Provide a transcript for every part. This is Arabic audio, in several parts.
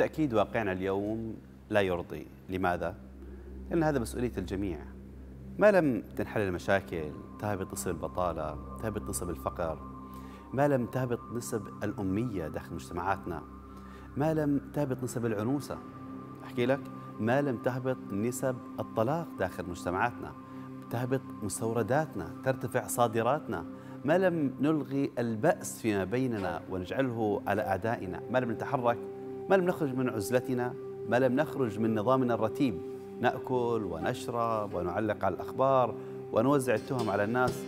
بالتأكيد واقعنا اليوم لا يرضي لماذا؟ لأن هذا مسؤولية الجميع ما لم تنحل المشاكل تهبط نسب البطالة تهبط نسب الفقر ما لم تهبط نسب الأمية داخل مجتمعاتنا ما لم تهبط نسب العنوسة أحكي لك ما لم تهبط نسب الطلاق داخل مجتمعاتنا تهبط مستورداتنا ترتفع صادراتنا ما لم نلغي البأس فيما بيننا ونجعله على أعدائنا ما لم نتحرك ما لم نخرج من عزلتنا ما لم نخرج من نظامنا الرتيب ناكل ونشرب ونعلق على الاخبار ونوزع التهم على الناس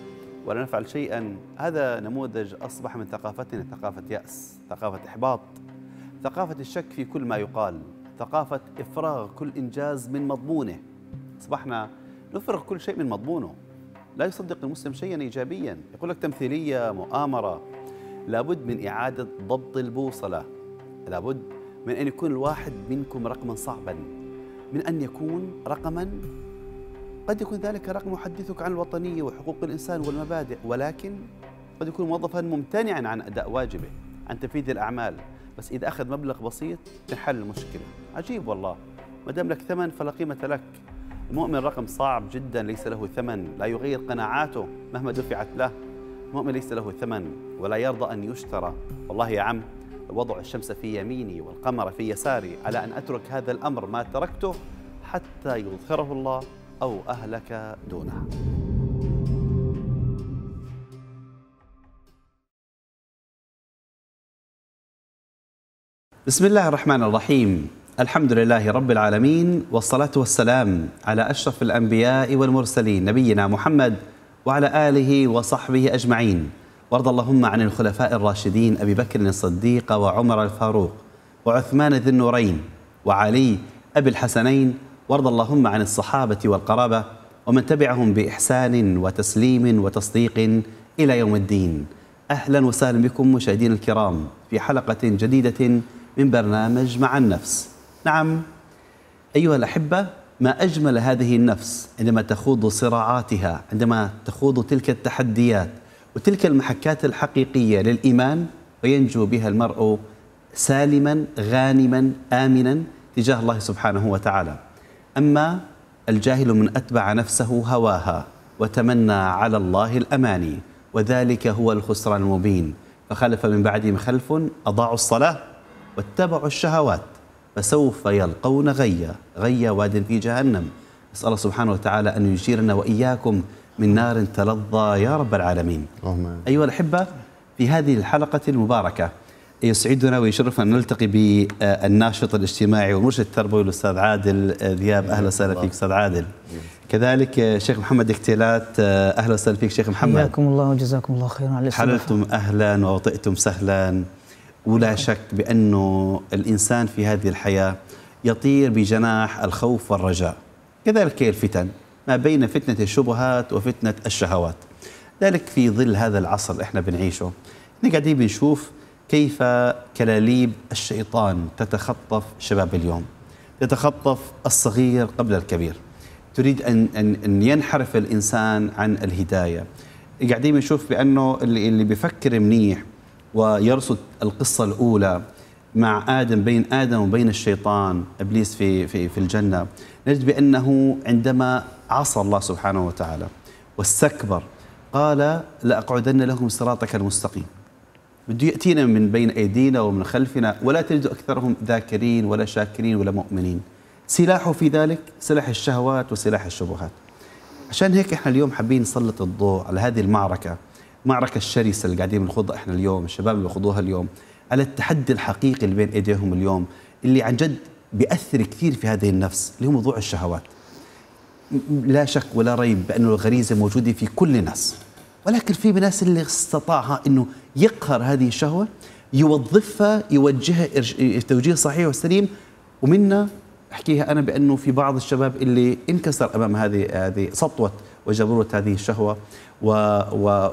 ولا نفعل شيئا هذا نموذج اصبح من ثقافتنا ثقافه ياس ثقافه احباط ثقافه الشك في كل ما يقال ثقافه افراغ كل انجاز من مضمونه اصبحنا نفرغ كل شيء من مضمونه لا يصدق المسلم شيئا ايجابيا يقول لك تمثيليه مؤامره لابد من اعاده ضبط البوصله لابد من أن يكون الواحد منكم رقما صعبا من أن يكون رقما قد يكون ذلك رقم يحدثك عن الوطنية وحقوق الإنسان والمبادئ ولكن قد يكون موظفا ممتنعا عن أداء واجبه عن تنفيذ الأعمال بس إذا أخذ مبلغ بسيط تنحل المشكلة عجيب والله ما دام لك ثمن فلا قيمة لك المؤمن رقم صعب جدا ليس له ثمن لا يغير قناعاته مهما دفعت له المؤمن ليس له ثمن ولا يرضى أن يشترى والله يا عم وضع الشمس في يميني والقمر في يساري على أن أترك هذا الأمر ما تركته حتى يظهره الله أو أهلك دونه بسم الله الرحمن الرحيم الحمد لله رب العالمين والصلاة والسلام على أشرف الأنبياء والمرسلين نبينا محمد وعلى آله وصحبه أجمعين وارض اللهم عن الخلفاء الراشدين أبي بكر الصديق وعمر الفاروق وعثمان ذي النورين وعلي أبي الحسنين وارض اللهم عن الصحابة والقرابة ومن تبعهم بإحسان وتسليم وتصديق إلى يوم الدين أهلا وسهلا بكم مشاهدين الكرام في حلقة جديدة من برنامج مع النفس نعم أيها الأحبة ما أجمل هذه النفس عندما تخوض صراعاتها عندما تخوض تلك التحديات وتلك المحكات الحقيقية للإيمان وينجو بها المرء سالما غانما آمنا تجاه الله سبحانه وتعالى أما الجاهل من أتبع نفسه هواها وتمنى على الله الأماني وذلك هو الخسران المبين فخلف من بعدهم خلف أضاعوا الصلاة واتبعوا الشهوات فسوف يلقون غيا غيا واد في جهنم نسأل الله سبحانه وتعالى أن يجيرنا وإياكم من نار تلظى يا رب العالمين أيها الأحبة في هذه الحلقة المباركة يسعدنا ويشرفنا أن نلتقي بالناشط الاجتماعي والمرشد التربوي الأستاذ عادل ذياب أهلا وسهلا فيك أستاذ عادل كذلك شيخ محمد اكتلات أهلا وسهلا فيك شيخ محمد حياكم الله وجزاكم الله خيرا على حللتم أهلا ووطئتم سهلا ولا شك بأنه الإنسان في هذه الحياة يطير بجناح الخوف والرجاء كذلك الفتن ما بين فتنة الشبهات وفتنة الشهوات ذلك في ظل هذا العصر اللي احنا بنعيشه احنا قاعدين بنشوف كيف كلاليب الشيطان تتخطف شباب اليوم تتخطف الصغير قبل الكبير تريد أن, أن, أن ينحرف الإنسان عن الهداية قاعدين بنشوف بأنه اللي, اللي بيفكر منيح ويرصد القصة الأولى مع آدم بين آدم وبين الشيطان إبليس في, في, في الجنة نجد بأنه عندما عصى الله سبحانه وتعالى واستكبر قال لأقعدن لهم صراطك المستقيم بده يأتينا من بين أيدينا ومن خلفنا ولا تجد أكثرهم ذاكرين ولا شاكرين ولا مؤمنين سلاحه في ذلك سلاح الشهوات وسلاح الشبهات عشان هيك احنا اليوم حابين نسلط الضوء على هذه المعركة معركة الشرسة اللي قاعدين بنخوضها احنا اليوم الشباب اللي بيخوضوها اليوم على التحدي الحقيقي اللي بين ايديهم اليوم اللي عن جد بيأثر كثير في هذه النفس اللي هو موضوع الشهوات لا شك ولا ريب بأن الغريزة موجودة في كل الناس ولكن في ناس اللي استطاعها أنه يقهر هذه الشهوة يوظفها يوجهها توجيه صحيح وسليم ومنا احكيها انا بانه في بعض الشباب اللي انكسر امام هذه هذه سطوه وجبروه هذه الشهوه و و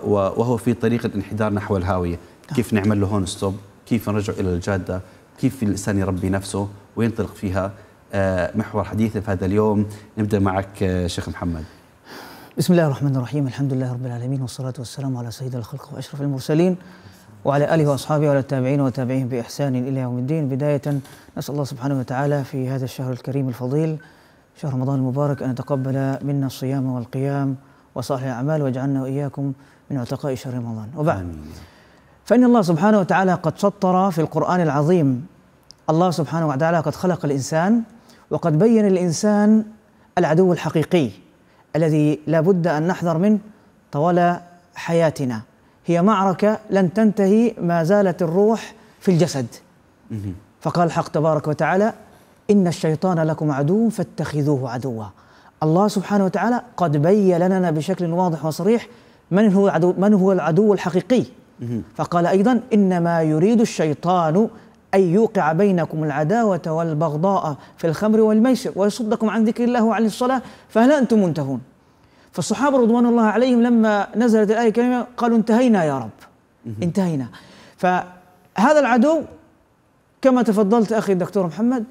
و وهو في طريق الانحدار نحو الهاويه، نعم. كيف نعمل له هون ستوب؟ كيف نرجع الى الجاده؟ كيف الانسان يربي نفسه وينطلق فيها آه، محور حديثنا في هذا اليوم نبدأ معك آه، شيخ محمد بسم الله الرحمن الرحيم الحمد لله رب العالمين والصلاة والسلام على سيد الخلق وأشرف المرسلين وعلى آله وأصحابه وعلى التابعين وتابعيهم بإحسان إلى يوم الدين بداية نسأل الله سبحانه وتعالى في هذا الشهر الكريم الفضيل شهر رمضان المبارك أن يتقبل منا الصيام والقيام وصالح الأعمال واجعلنا وإياكم من عتقاء شهر رمضان وبعد آمين. فإن الله سبحانه وتعالى قد سطر في القرآن العظيم الله سبحانه وتعالى قد خلق الإنسان وقد بين الإنسان العدو الحقيقي الذي لا بد أن نحذر منه طوال حياتنا هي معركة لن تنتهي ما زالت الروح في الجسد فقال الحق تبارك وتعالى إن الشيطان لكم عدو فاتخذوه عدوا الله سبحانه وتعالى قد بين لنا بشكل واضح وصريح من هو العدو من هو العدو الحقيقي فقال أيضا إنما يريد الشيطان أن يوقع بينكم العداوة والبغضاء في الخمر والميسر ويصدكم عن ذكر الله وعن الصلاة فهل أنتم منتهون فالصحابة رضوان الله عليهم لما نزلت الآية الكريمة قالوا انتهينا يا رب انتهينا فهذا العدو كما تفضلت أخي الدكتور محمد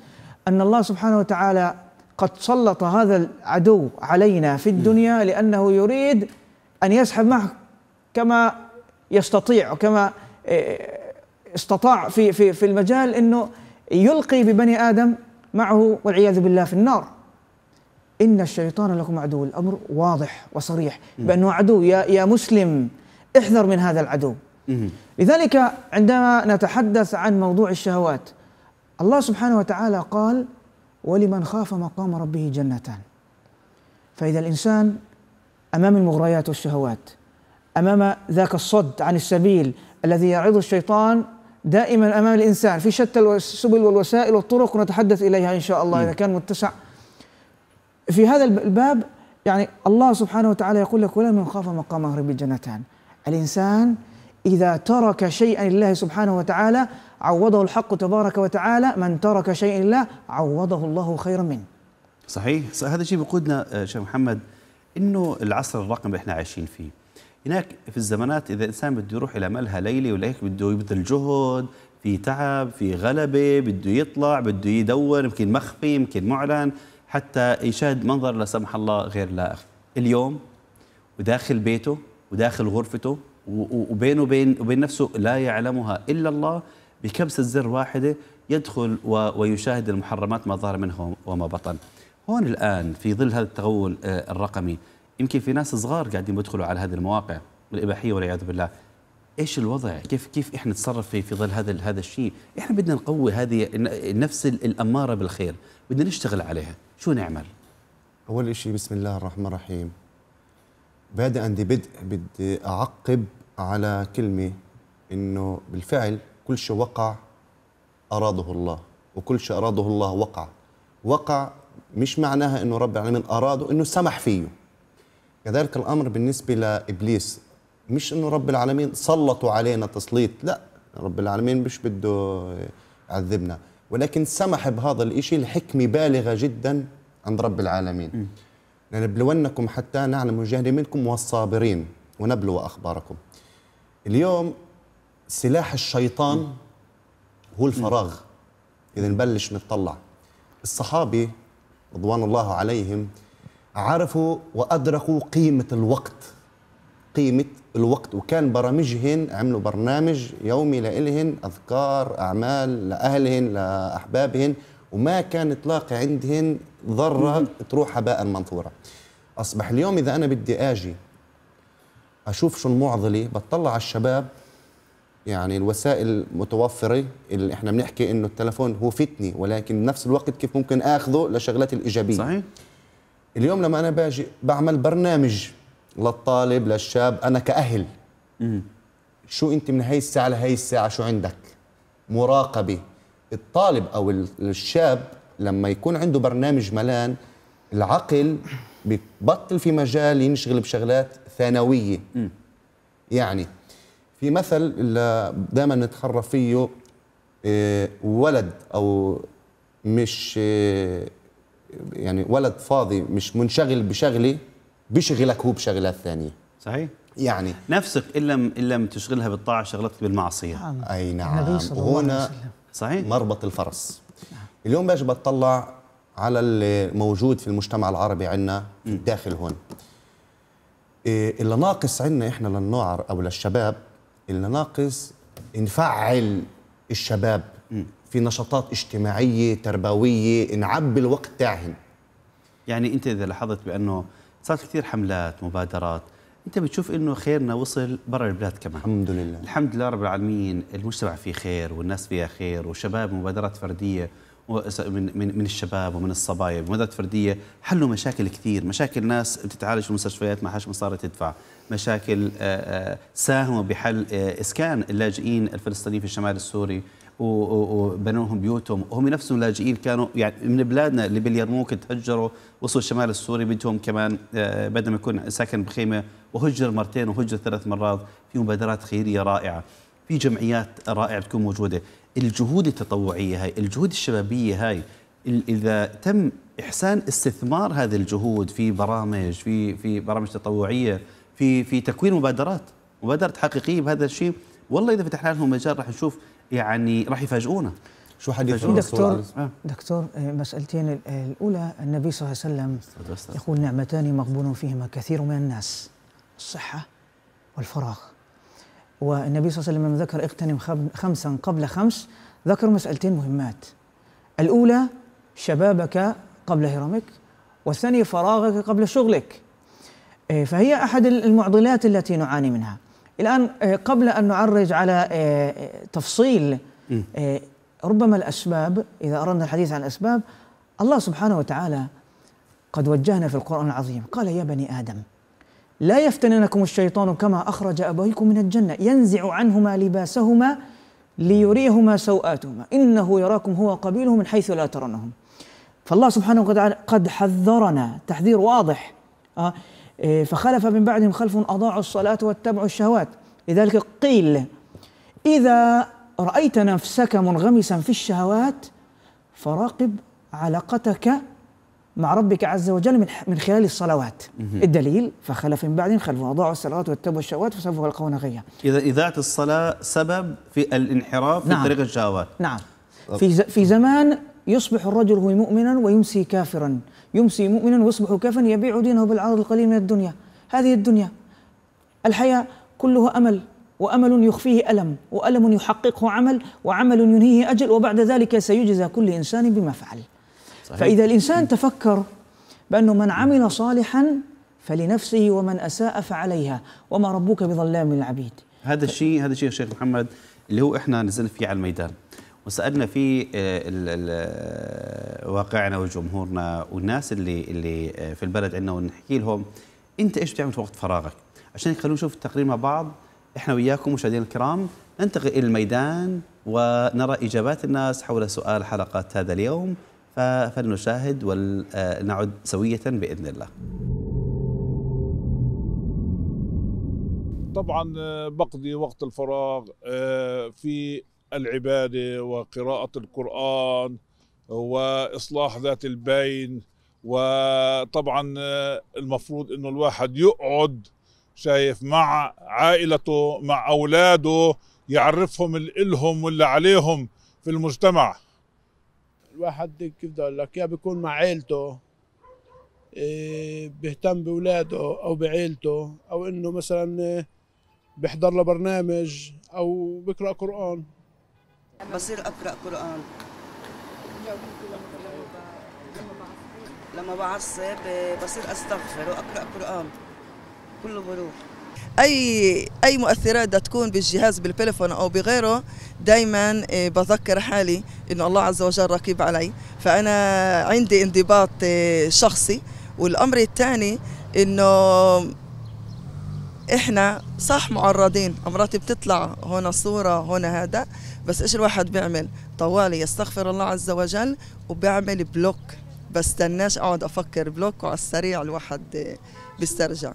أن الله سبحانه وتعالى قد سلط هذا العدو علينا في الدنيا لأنه يريد أن يسحب معه كما يستطيع وكما إيه، استطاع في في في المجال انه يلقي ببني ادم معه والعياذ بالله في النار ان الشيطان لكم عدو الامر واضح وصريح بانه عدو يا يا مسلم احذر من هذا العدو لذلك عندما نتحدث عن موضوع الشهوات الله سبحانه وتعالى قال ولمن خاف مقام ربه جنتان فاذا الانسان امام المغريات والشهوات امام ذاك الصد عن السبيل الذي يعظ الشيطان دائما امام الانسان في شتى السبل والوسائل والطرق نتحدث اليها ان شاء الله اذا كان متسع في هذا الباب يعني الله سبحانه وتعالى يقول لك ولا من خاف مقام رب الجنتان الانسان اذا ترك شيئا لله سبحانه وتعالى عوضه الحق تبارك وتعالى من ترك شيئا لله عوضه الله خيرا منه صحيح هذا الشيء بيقودنا آه، شيخ محمد انه العصر الرقمي احنا عايشين فيه هناك في الزمانات اذا انسان بده يروح الى ملهى ليلي ولا هيك بده يبذل جهد في تعب في غلبه بده يطلع بده يدور يمكن مخفي يمكن معلن حتى يشاهد منظر لا سمح الله غير لائق اليوم وداخل بيته وداخل غرفته وبينه وبين وبين نفسه لا يعلمها الا الله بكبسه زر واحده يدخل ويشاهد المحرمات ما ظهر منها وما بطن هون الان في ظل هذا التغول آه، الرقمي يمكن في ناس صغار قاعدين بيدخلوا على هذه المواقع الاباحيه والعياذ بالله ايش الوضع؟ كيف كيف احنا نتصرف في في ظل هذا هذا الشيء؟ احنا بدنا نقوي هذه نفس الاماره بالخير، بدنا نشتغل عليها، شو نعمل؟ اول شيء بسم الله الرحمن الرحيم بعد عندي بدء بدي اعقب على كلمه انه بالفعل كل شيء وقع اراده الله وكل شيء اراده الله وقع وقع مش معناها انه رب العالمين اراده انه سمح فيه كذلك الأمر بالنسبة لإبليس مش أنه رب العالمين سلطوا علينا تسليط لا رب العالمين مش بده يعذبنا ولكن سمح بهذا الإشي الحكمة بالغة جدا عند رب العالمين لنبلونكم حتى نعلم الجهل منكم والصابرين ونبلو أخباركم اليوم سلاح الشيطان هو الفراغ إذا نبلش نتطلع الصحابي رضوان الله عليهم عرفوا وادركوا قيمه الوقت قيمه الوقت وكان برامجهن عملوا برنامج يومي لإلهن اذكار اعمال لاهلهن لاحبابهن وما كان تلاقي عندهن ذره تروح هباء منثوره اصبح اليوم اذا انا بدي اجي اشوف شو المعضله بطلع على الشباب يعني الوسائل متوفرة اللي احنا بنحكي انه التلفون هو فتني ولكن بنفس الوقت كيف ممكن اخذه لشغلات الايجابية صحيح اليوم لما انا باجي بعمل برنامج للطالب للشاب انا كاهل م. شو انت من هي الساعه لهي الساعه شو عندك مراقبه الطالب او الشاب لما يكون عنده برنامج ملان العقل ببطل في مجال ينشغل بشغلات ثانويه م. يعني في مثل دائما نتحرى فيه إيه، ولد او مش إيه، يعني ولد فاضي مش منشغل بشغله بيشغلك هو بشغلات ثانيه صحيح يعني نفسك ان لم ان لم تشغلها بالطاعه شغلتك بالمعصيه نعم. اي نعم وهنا صحيح مربط الفرس اليوم باجي بتطلع على الموجود في المجتمع العربي عندنا داخل هون إيه اللي ناقص عندنا احنا للنوعر او للشباب اللي ناقص نفعل الشباب في نشاطات اجتماعيه تربويه نعبي الوقت تاعهم يعني انت اذا لاحظت بانه صارت كثير حملات مبادرات انت بتشوف انه خيرنا وصل برا البلاد كمان الحمد لله الحمد لله رب العالمين المجتمع فيه خير والناس فيها خير وشباب مبادرات فرديه من من من الشباب ومن الصبايا بمبادرات فرديه حلوا مشاكل كثير مشاكل ناس بتتعالج في المستشفيات ما حاش مصاري تدفع مشاكل آه، آه، ساهموا بحل آه، إسكان اللاجئين الفلسطينيين في الشمال السوري وبنوا لهم بيوتهم وهم نفسهم لاجئين كانوا يعني من بلادنا اللي باليرموك تهجروا وصلوا الشمال السوري بدهم كمان بدل ما يكون ساكن بخيمه وهجر مرتين وهجر ثلاث مرات في مبادرات خيريه رائعه في جمعيات رائعه تكون موجوده الجهود التطوعيه هاي الجهود الشبابيه هاي اذا تم احسان استثمار هذه الجهود في برامج في في برامج تطوعيه في في تكوين مبادرات مبادرات حقيقيه بهذا الشيء والله اذا فتحنا لهم مجال راح نشوف يعني راح يفاجئونا شو حديث آه. دكتور دكتور آه، مسألتين الأولى النبي صلى الله عليه وسلم يقول نعمتان مغبون فيهما كثير من الناس الصحة والفراغ والنبي صلى الله عليه وسلم لما ذكر اغتنم خمسا قبل خمس ذكر مسألتين مهمات الأولى شبابك قبل هرمك والثانية فراغك قبل شغلك إيه، فهي احد المعضلات التي نعاني منها الان إيه، قبل ان نعرج على إيه، تفصيل ربما الاسباب اذا اردنا الحديث عن الاسباب الله سبحانه وتعالى قد وجهنا في القران العظيم قال يا بني ادم لا يفتننكم الشيطان كما اخرج ابويكم من الجنه ينزع عنهما لباسهما ليريهما سوآتهما إنه يراكم هو قبيله من حيث لا ترونهم فالله سبحانه وتعالى قد حذرنا تحذير واضح آه، إيه، فخلف من بعدهم خلف أضاعوا الصلاة واتبعوا الشهوات لذلك قيل إذا رأيت نفسك منغمسا في الشهوات فراقب علاقتك مع ربك عز وجل من من خلال الصلوات الدليل فخلف من بعدهم خلف أضاعوا الصلوات واتبعوا الشهوات فسوف يلقون غيا إذا إذاعة الصلاة سبب في الانحراف نعم. في طريق الشهوات نعم في في زمان يصبح الرجل مؤمنا ويمسي كافرا يمسي مؤمنا ويصبح كافرا يبيع دينه بالعرض القليل من الدنيا هذه الدنيا الحياة كلها أمل وأمل يخفيه ألم وألم يحققه عمل وعمل ينهيه أجل وبعد ذلك سيجزى كل إنسان بما فعل صحيح. فإذا الإنسان تفكر بأنه من عمل صالحا فلنفسه ومن أساء فعليها وما ربك بظلام للعبيد هذا الشيء هذا الشيء يا شيخ محمد اللي هو احنا نزلنا فيه على الميدان وسالنا فيه آه، آه، واقعنا وجمهورنا والناس اللي اللي آه، في البلد عندنا ونحكي لهم انت ايش بتعمل في وقت فراغك عشان خلونا نشوف التقرير مع بعض احنا وياكم مشاهدينا الكرام ننتقل الى الميدان ونرى اجابات الناس حول سؤال حلقه هذا اليوم فلنشاهد ولنعد سويه باذن الله طبعا بقضي وقت الفراغ في العبادة وقراءة القرآن وإصلاح ذات البين وطبعا آه، المفروض انه الواحد يقعد شايف مع عائلته مع اولاده يعرفهم الهم واللي عليهم في المجتمع الواحد كيف بدي اقول لك يا بيكون مع عائلته آه، بيهتم باولاده او بعائلته او انه مثلا آه، بيحضر له برنامج او بيقرا قران بصير اقرا قران لما بعصب بصير استغفر واقرا قران كله بروح اي اي مؤثرات بدها تكون بالجهاز بالتليفون او بغيره دائما آه، بذكر حالي انه الله عز وجل رقيب علي فانا عندي انضباط آه، شخصي والامر الثاني انه احنا صح معرضين مرات بتطلع هنا صوره هنا هذا بس ايش الواحد بيعمل طوالي يستغفر الله عز وجل وبيعمل بلوك بستناش اقعد افكر بلوك وعلى السريع الواحد بيسترجع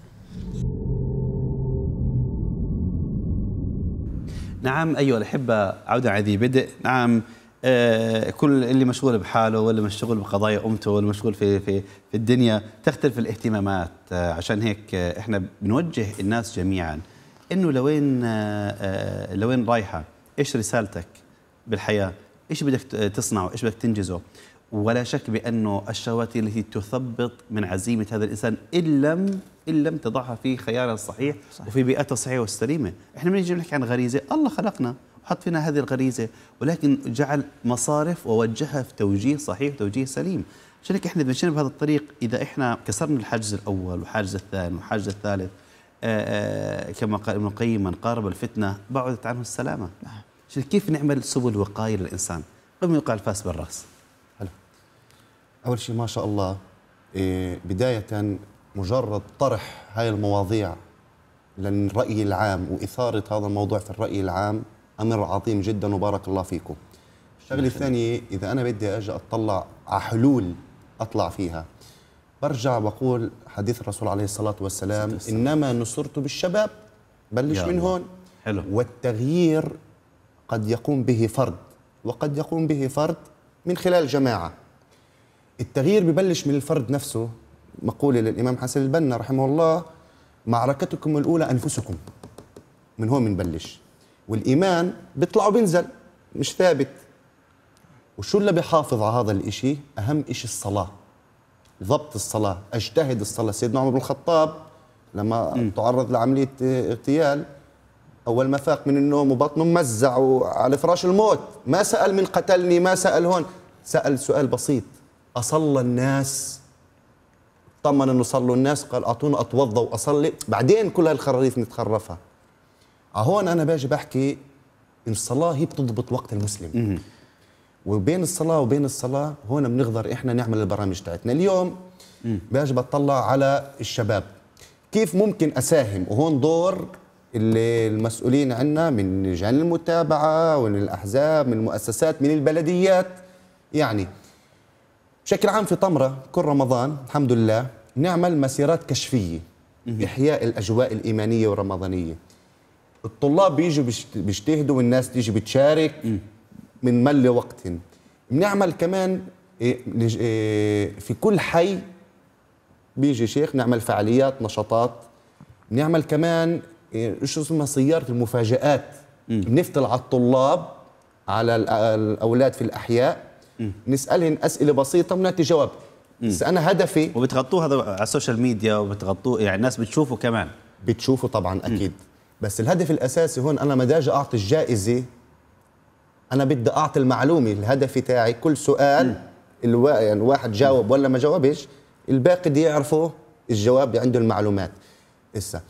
نعم أيها الأحبة عودة عادي بدء نعم آه، كل اللي مشغول بحاله واللي مشغول بقضايا امته واللي مشغول في في في الدنيا تختلف الاهتمامات آه، عشان هيك آه، احنا بنوجه الناس جميعا انه لوين لوين رايحه ايش رسالتك بالحياه ايش بدك تصنعه ايش بدك تنجزه ولا شك بانه الشهوات التي تثبط من عزيمه هذا الانسان ان لم ان لم تضعها في خيارها الصحيح صحيح. وفي بيئتها الصحيحه والسليمه احنا بنيجي بنحكي عن غريزه الله خلقنا حط فينا هذه الغريزة ولكن جعل مصارف ووجهها في توجيه صحيح وتوجيه سليم عشان هيك احنا مشينا بهذا الطريق اذا احنا كسرنا الحاجز الاول والحاجز الثاني والحاجز الثالث آآ آه، آآ آه، كما قال ابن القيم من قارب الفتنه بعدت عنه السلامه عشان نعم. كيف نعمل سبل وقايه للانسان قبل ما يوقع الفاس بالراس حلو اول شيء ما شاء الله آه، بدايه مجرد طرح هاي المواضيع للراي العام واثاره هذا الموضوع في الراي العام امر عظيم جدا وبارك الله فيكم الشغله نعم. الثانيه اذا انا بدي اجي اطلع على حلول اطلع فيها برجع بقول حديث الرسول عليه الصلاه والسلام انما نصرت بالشباب بلش من هون حلو. والتغيير قد يقوم به فرد وقد يقوم به فرد من خلال جماعه التغيير ببلش من الفرد نفسه مقوله للامام حسن البنا رحمه الله معركتكم الاولى انفسكم من هون بنبلش والايمان بيطلع وبينزل مش ثابت وشو اللي بيحافظ على هذا الإشي اهم إشي الصلاه ضبط الصلاه اجتهد الصلاه سيدنا عمر بن الخطاب لما م. تعرض لعمليه اغتيال اول ما فاق من النوم وبطنه ممزع وعلى فراش الموت ما سال من قتلني ما سال هون سال سؤال بسيط اصلى الناس طمن انه صلوا الناس قال اعطونا اتوضى واصلي بعدين كل هالخراريف نتخرفها آه، هون انا باجي بحكي الصلاه هي بتضبط وقت المسلم وبين الصلاه وبين الصلاه هون بنقدر احنا نعمل البرامج تاعتنا اليوم باجي بطلع على الشباب كيف ممكن اساهم وهون دور اللي المسؤولين عنا من لجان المتابعه ومن الاحزاب من المؤسسات من البلديات يعني بشكل عام في طمره كل رمضان الحمد لله نعمل مسيرات كشفيه احياء الاجواء الايمانيه والرمضانيه الطلاب بيجوا بيجتهدوا والناس تيجي بتشارك من مل وقت بنعمل كمان إيه، إيه، في كل حي بيجي شيخ نعمل فعاليات نشاطات نعمل كمان إيه، شو اسمها سياره المفاجات بنفتل على الطلاب على الاولاد في الاحياء نسالهم اسئله بسيطه ونعطي جواب بس انا هدفي وبتغطوه هذا على السوشيال ميديا وبتغطوه يعني الناس بتشوفه كمان بتشوفه طبعا اكيد م. بس الهدف الاساسي هون انا ما اجي اعطي الجائزه انا بدي اعطي المعلومه الهدف تاعي كل سؤال الوا... يعني واحد جاوب ولا ما جاوبش الباقي دي يعرفوا الجواب عنده المعلومات اسا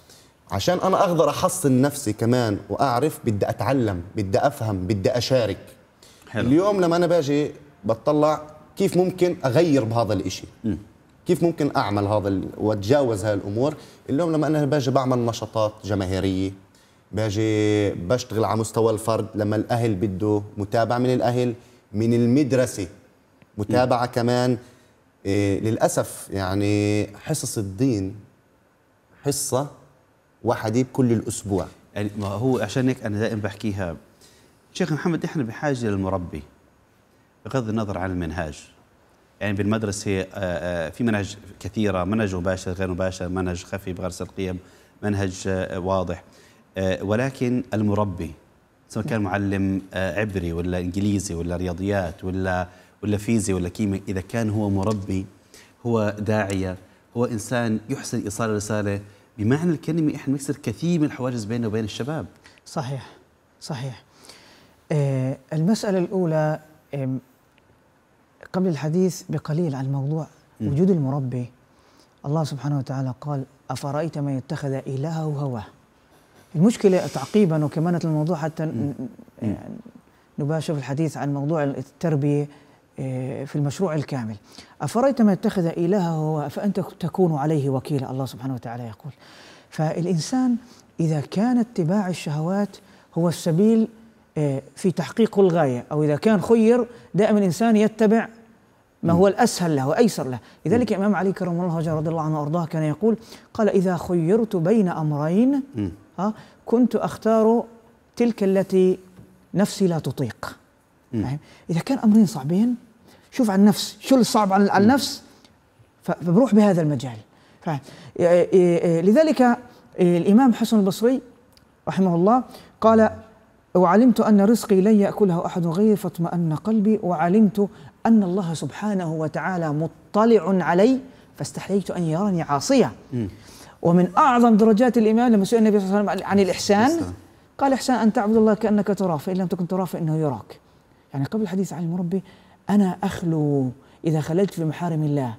عشان انا اقدر احصن نفسي كمان واعرف بدي اتعلم بدي افهم بدي اشارك حلو. اليوم لما انا باجي بطلع كيف ممكن اغير بهذا الإشي م. كيف ممكن اعمل هذا واتجاوز هالامور الامور اليوم لما انا باجي بعمل نشاطات جماهيريه باجي بشتغل على مستوى الفرد لما الاهل بده متابعه من الاهل من المدرسه متابعه م. كمان إيه للاسف يعني حصص الدين حصه واحده بكل الاسبوع يعني ما هو عشان هيك انا دائما بحكيها شيخ محمد احنا بحاجه للمربي بغض النظر عن المنهاج يعني بالمدرسه آه، آه، في منهج كثيره منهج مباشر غير مباشر منهج خفي بغرس القيم منهج آه، واضح آه، ولكن المربي سواء كان معلم آه، عبري ولا انجليزي ولا رياضيات ولا ولا فيزياء ولا كيمياء اذا كان هو مربي هو داعيه هو انسان يحسن ايصال الرساله بمعنى الكلمه احنا نكسر كثير من الحواجز بيننا وبين الشباب صحيح صحيح آه، المساله الاولى قبل الحديث بقليل عن موضوع وجود المربي الله سبحانه وتعالى قال افرايت من اتخذ الهه هواه المشكله تعقيبا وكمان الموضوع حتى يعني نباشر في الحديث عن موضوع التربيه آه، في المشروع الكامل أفرأيت من اتخذ إلهه فأنت تكون عليه وكيلا الله سبحانه وتعالى يقول فالإنسان إذا كان اتباع الشهوات هو السبيل آه، في تحقيق الغاية أو إذا كان خير دائما الإنسان يتبع ما هو الأسهل له وأيسر له لذلك الإمام علي كرم الله وجهه رضي الله عنه وأرضاه كان يقول قال إذا خيرت بين أمرين ها كنت أختار تلك التي نفسي لا تطيق إذا كان أمرين صعبين شوف عن النفس شو الصعب عن النفس فبروح بهذا المجال لذلك الإمام حسن البصري رحمه الله قال وعلمت أن رزقي لن يأكله أحد غيري فاطمأن قلبي وعلمت أن الله سبحانه وتعالى مطلع علي فاستحييت أن يراني عاصية ومن أعظم درجات الإيمان لما سئل النبي صلى الله عليه وسلم عن الإحسان قال إحسان أن تعبد الله كأنك تراه فإن لم تكن تراه فإنه يراك يعني قبل الحديث عن المربي أنا أخلو إذا خللت في محارم الله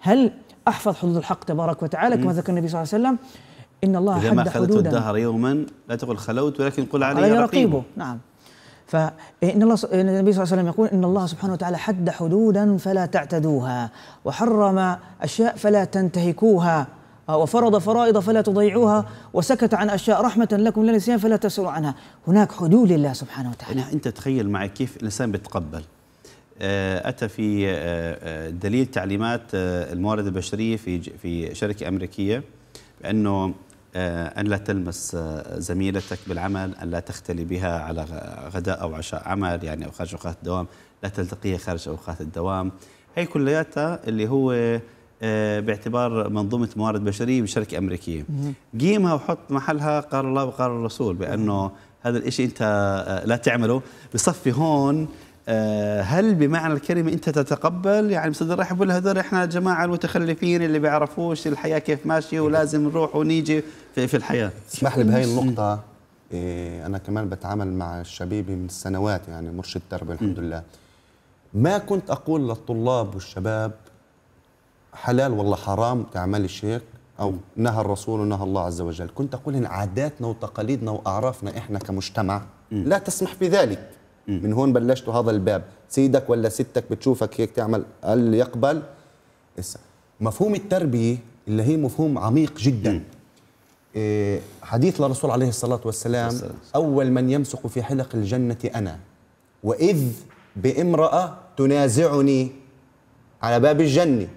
هل أحفظ حدود الحق تبارك وتعالى كما ذكر النبي صلى الله عليه وسلم إن الله إذا ما خلت الدهر يوما لا تقل خلوت ولكن قل علي, علي رقيبه, رقيبه نعم فإن الله النبي صلى الله عليه وسلم يقول إن الله سبحانه وتعالى حد حدودا فلا تعتدوها وحرم أشياء فلا تنتهكوها وفرض فرائض فلا تضيعوها وسكت عن أشياء رحمة لكم نسيان فلا تسألوا عنها هناك حدود لله سبحانه وتعالى يعني أنت تخيل معي كيف الإنسان بيتقبل آه، أتى في آه، آه، دليل تعليمات الموارد البشرية في في شركة أمريكية بأنه أن لا تلمس زميلتك بالعمل أن لا تختلي بها على غداء أو عشاء عمل يعني أو خارج أوقات الدوام لا تلتقيها خارج أوقات الدوام هي كلياتها اللي هو آه، باعتبار منظومه موارد بشريه بشركه امريكيه قيمها وحط محلها قال الله وقال الرسول بانه هذا الشيء انت آه، لا تعمله بصفي هون آه، هل بمعنى الكلمه انت تتقبل يعني مصدر راح يقول هذول احنا جماعه المتخلفين اللي بيعرفوش الحياه كيف ماشيه ولازم نروح ونيجي في, في الحياه اسمح لي بهي النقطه إيه، انا كمان بتعامل مع الشبيبه من سنوات يعني مرشد تربيه الحمد لله ما كنت اقول للطلاب والشباب حلال والله حرام تعمل الشيخ أو نهى الرسول ونهى الله عز وجل كنت أقول إن عاداتنا وتقاليدنا وأعرافنا إحنا كمجتمع لا تسمح بذلك من هون بلشت هذا الباب سيدك ولا ستك بتشوفك هيك تعمل هل يقبل مفهوم التربية اللي هي مفهوم عميق جدا إيه حديث للرسول عليه الصلاة والسلام أول من يمسك في حلق الجنة أنا وإذ بامرأة تنازعني على باب الجنة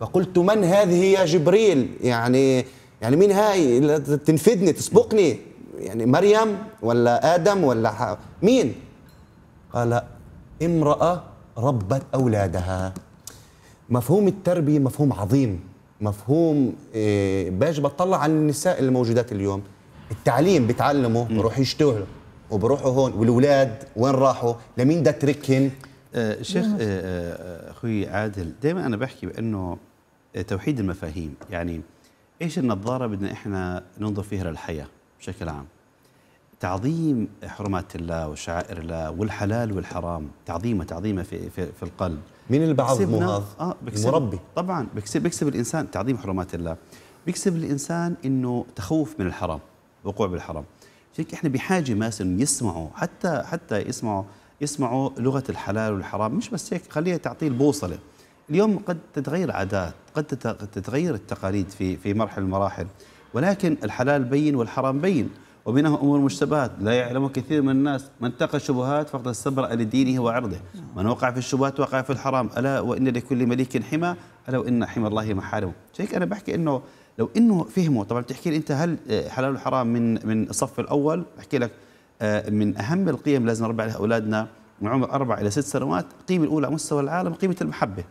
فقلت من هذه يا جبريل يعني يعني مين هاي تنفذني تسبقني يعني مريم ولا آدم ولا مين قال امرأة ربت أولادها مفهوم التربية مفهوم عظيم مفهوم آه، باش بطلع على النساء الموجودات اليوم التعليم بتعلمه بروح يشتغلوا وبروحوا هون والولاد وين راحوا لمين ده تركهن آه شيخ آه آه, آه، اخوي عادل دائما انا بحكي بانه توحيد المفاهيم يعني ايش النظاره بدنا احنا ننظر فيها للحياه بشكل عام تعظيم حرمات الله وشعائر الله والحلال والحرام تعظيمه تعظيمه في, في, في القلب مين اللي بعظمه هذا؟ آه المربي طبعا بكسب, بكسب الانسان تعظيم حرمات الله بيكسب الانسان انه تخوف من الحرام وقوع بالحرام فيك احنا بحاجه ماس انه يسمعوا حتى حتى يسمعوا يسمعوا لغه الحلال والحرام مش بس هيك خليها تعطيه البوصله اليوم قد تتغير عادات قد تتغير التقاليد في في مرحله المراحل ولكن الحلال بين والحرام بين وبينه امور مشتبهات لا يعلم كثير من الناس من اتقى الشبهات فقد استبرا لدينه وعرضه من وقع في الشبهات وقع في الحرام الا وان لكل مليك حمى الا وان حمى الله محارمه شيك انا بحكي انه لو انه فهموا طبعا بتحكي لي انت هل آه، حلال وحرام من من الصف الاول بحكي لك آه، من اهم القيم لازم نربي عليها اولادنا من عمر اربع الى ست سنوات القيمه الاولى على مستوى العالم قيمه المحبه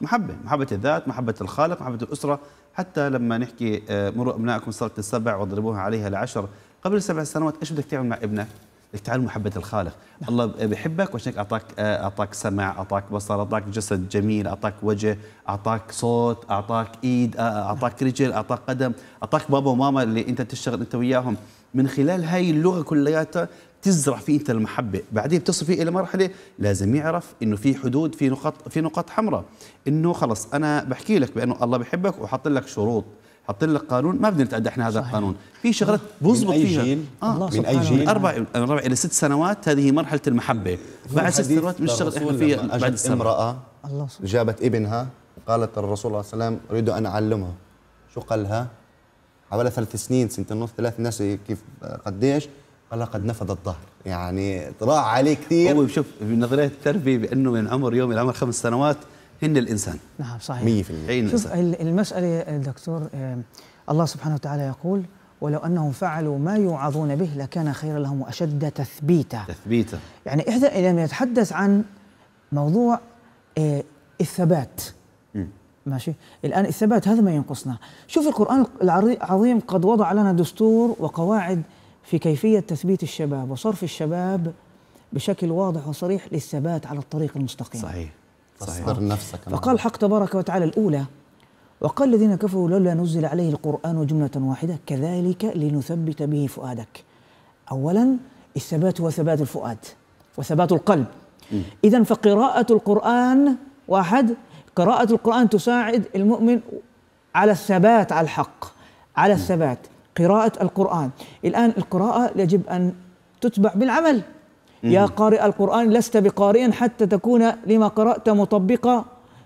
محبة محبة الذات محبة الخالق محبة الأسرة حتى لما نحكي آه، مروا أبنائكم صلاة السبع واضربوها عليها العشر قبل سبع سنوات إيش بدك تعمل مع ابنك بدك تعلم محبة الخالق نعم. الله بحبك وعشان هيك أعطاك آه، أعطاك سمع أعطاك بصر أعطاك جسد جميل أعطاك وجه أعطاك صوت أعطاك إيد آه، أعطاك رجل أعطاك قدم أعطاك بابا وماما اللي أنت تشتغل أنت وياهم من خلال هاي اللغة كلياتها تزرع فيه انت المحبه بعدين بتصل فيه الى مرحله لازم يعرف انه في حدود في نقط في نقاط حمراء انه خلص انا بحكي لك بانه الله بحبك وحط لك شروط حط لك قانون ما بدنا نتعدى احنا هذا صحيح. القانون في شغلات بزبط فيها آه. من اي جيل آه. من اي جيل من اربع من اربع الى ست سنوات هذه مرحله المحبه بعد ست سنوات بنشتغل احنا فيها بعد امراه الله جابت ابنها قالت الرسول عليه وسلم اريد ان اعلمها شو قال لها حوالي ثلاث سنين سنه ونص ثلاث ناس كيف قديش لقد نفذ الظهر يعني راح عليه كثير هو شوف نظريه التربيه بانه من عمر يوم الى عمر خمس سنوات هن الانسان نعم صحيح 100% شوف المساله دكتور الله سبحانه وتعالى يقول ولو انهم فعلوا ما يوعظون به لكان خيرا لهم واشد تثبيتا تثبيتا يعني احنا لما نتحدث عن موضوع آه، الثبات ماشي الان الثبات هذا ما ينقصنا شوف القران العظيم قد وضع لنا دستور وقواعد في كيفية تثبيت الشباب وصرف الشباب بشكل واضح وصريح للثبات على الطريق المستقيم صحيح صحيح نفسك فقال حق تبارك وتعالى الأولى وقال الذين كفروا لولا نزل عليه القرآن جملة واحدة كذلك لنثبت به فؤادك أولا الثبات هو ثبات الفؤاد وثبات القلب إذا فقراءة القرآن واحد قراءة القرآن تساعد المؤمن على الثبات على الحق على الثبات قراءة القرآن الآن القراءة يجب أن تتبع بالعمل يا قارئ القرآن لست بقارئا حتى تكون لما قرأت مطبقا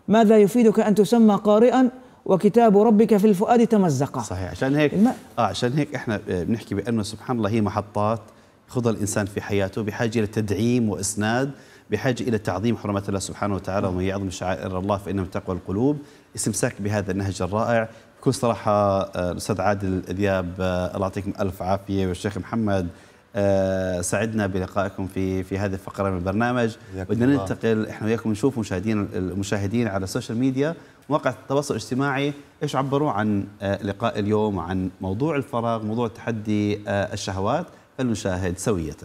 ماذا يفيدك أن تسمى قارئا وكتاب ربك في الفؤاد تمزقا صحيح عشان هيك الم... آه عشان هيك احنا بنحكي بأنه سبحان الله هي محطات خضع الإنسان في حياته بحاجة إلى تدعيم وإسناد بحاجة إلى تعظيم حرمات الله سبحانه وتعالى ومن يعظم شعائر الله فإنه تقوى القلوب استمساك بهذا النهج الرائع بكل صراحة الأستاذ آه، عادل ذياب آه، الله يعطيكم ألف عافية والشيخ محمد آه، سعدنا بلقائكم في في هذه الفقرة من البرنامج بدنا ننتقل إحنا وياكم نشوف مشاهدين المشاهدين على السوشيال ميديا مواقع التواصل الاجتماعي إيش عبروا عن لقاء اليوم عن موضوع الفراغ موضوع تحدي الشهوات فلنشاهد سوية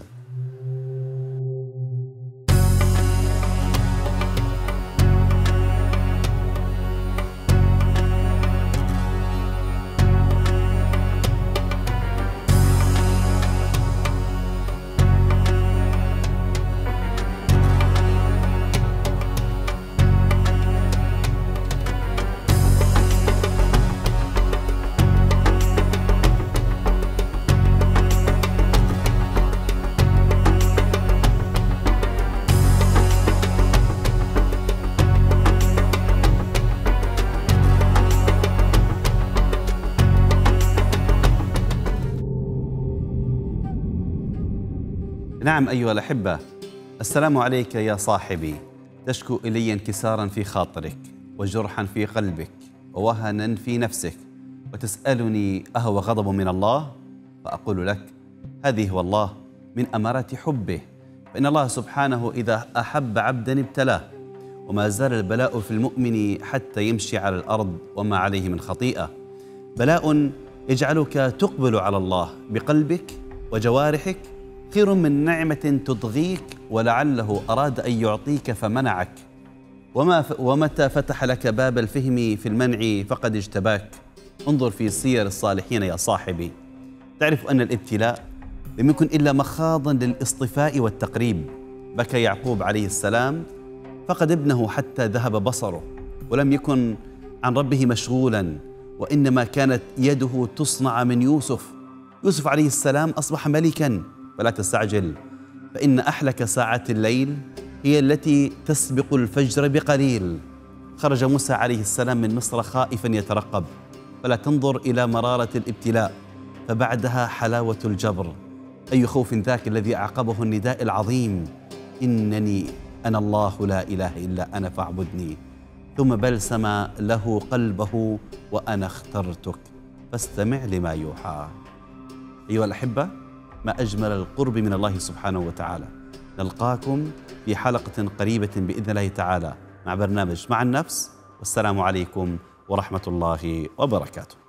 نعم أيها الأحبة السلام عليك يا صاحبي تشكو إلي انكسارا في خاطرك وجرحا في قلبك ووهنا في نفسك وتسألني أهو غضب من الله؟ فأقول لك هذه والله من أمارات حبه فإن الله سبحانه إذا أحب عبدا ابتلاه وما زال البلاء في المؤمن حتى يمشي على الأرض وما عليه من خطيئة بلاء يجعلك تقبل على الله بقلبك وجوارحك منكر من نعمة تضغيك ولعله أراد أن يعطيك فمنعك وما ف... ومتى فتح لك باب الفهم في المنع فقد اجتباك انظر في سير الصالحين يا صاحبي تعرف أن الابتلاء لم يكن إلا مخاضا للاصطفاء والتقريب بكى يعقوب عليه السلام فقد ابنه حتى ذهب بصره ولم يكن عن ربه مشغولا وإنما كانت يده تصنع من يوسف يوسف عليه السلام أصبح ملكا فلا تستعجل فإن أحلك ساعة الليل هي التي تسبق الفجر بقليل خرج موسى عليه السلام من مصر خائفا يترقب فلا تنظر إلى مرارة الابتلاء فبعدها حلاوة الجبر أي خوف ذاك الذي أعقبه النداء العظيم إنني أنا الله لا إله إلا أنا فاعبدني ثم بلسم له قلبه وأنا اخترتك فاستمع لما يوحى أيها الأحبة ما أجمل القرب من الله سبحانه وتعالى نلقاكم في حلقة قريبة بإذن الله تعالى مع برنامج مع النفس والسلام عليكم ورحمة الله وبركاته